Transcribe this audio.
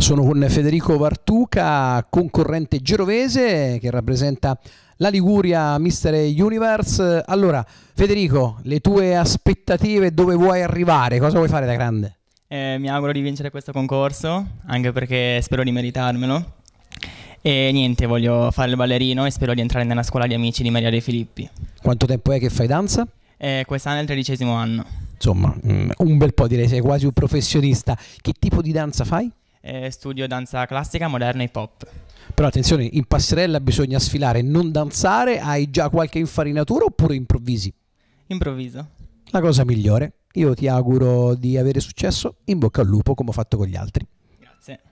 Sono con Federico Vartuca, concorrente genovese che rappresenta la Liguria Mister Universe. Allora, Federico, le tue aspettative, dove vuoi arrivare? Cosa vuoi fare da grande? Eh, mi auguro di vincere questo concorso, anche perché spero di meritarmelo. E niente, voglio fare il ballerino e spero di entrare nella scuola di amici di Maria De Filippi. Quanto tempo è che fai danza? Eh, quest'anno è il tredicesimo anno. Insomma, mm, un bel po' direi, sei quasi un professionista. Che tipo di danza fai? eh, studio danza classica, moderna e pop. Però attenzione, in passerella bisogna sfilare, non danzare, hai già qualche infarinatura oppure improvvisi? Improvviso. La cosa migliore. Io ti auguro di avere successo, in bocca al lupo come ho fatto con gli altri. Grazie.